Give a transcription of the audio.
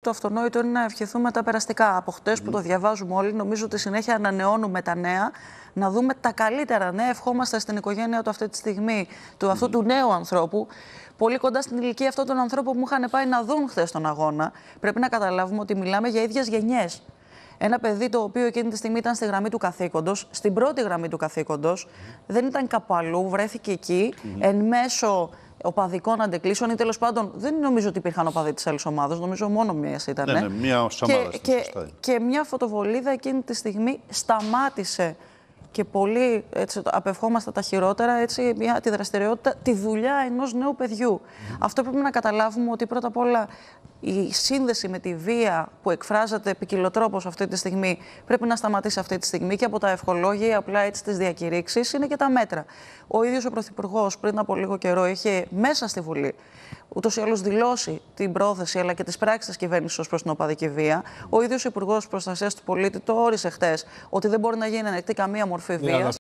Το αυτονόητο είναι να ευχηθούμε τα περαστικά. Από χτες που το διαβάζουμε όλοι, νομίζω ότι συνέχεια ανανεώνουμε τα νέα, να δούμε τα καλύτερα νέα. Ευχόμαστε στην οικογένεια του αυτή τη στιγμή, του αυτού του νέου ανθρώπου. Πολύ κοντά στην ηλικία αυτών των ανθρώπων που μου είχαν πάει να δουν χθες τον αγώνα. Πρέπει να καταλάβουμε ότι μιλάμε για ίδιες γενιές. Ένα παιδί το οποίο εκείνη τη στιγμή ήταν στη γραμμή του καθήκοντος, στην πρώτη γραμμή του καθήκοντος, δεν ήταν κάπου αλλού, βρέθηκε εκεί, εν μέσω οπαδικών αντεκλήσεων ή τέλος πάντων δεν νομίζω ότι υπήρχαν οπαδοί της άλλης ομάδας. Νομίζω μόνο μια ήταν. Ναι, ναι, μια ομάδα. Και, και, και μια φωτοβολίδα εκείνη τη στιγμή σταμάτησε και πολύ έτσι, απευχόμαστε τα χειρότερα, έτσι, μια, τη δραστηριότητα, τη δουλειά ενός νέου παιδιού. Αυτό πρέπει να καταλάβουμε ότι πρώτα απ' όλα η σύνδεση με τη βία που εκφράζεται επικοινωτρόπως αυτή τη στιγμή πρέπει να σταματήσει αυτή τη στιγμή και από τα ευχολόγια, απλά έτσι τις διακηρύξεις, είναι και τα μέτρα. Ο ίδιος ο Πρωθυπουργός πριν από λίγο καιρό είχε μέσα στη Βουλή ούτως ή άλλως δηλώσει την πρόθεση αλλά και τις πράξεις της κυβέρνησης ως προς την οπαδική βία. Ο ίδιος Υπουργός Προστασίας του Πολίτη το όρισε χτες ότι δεν μπορεί να γίνει ανεκτή καμία μορφή βία.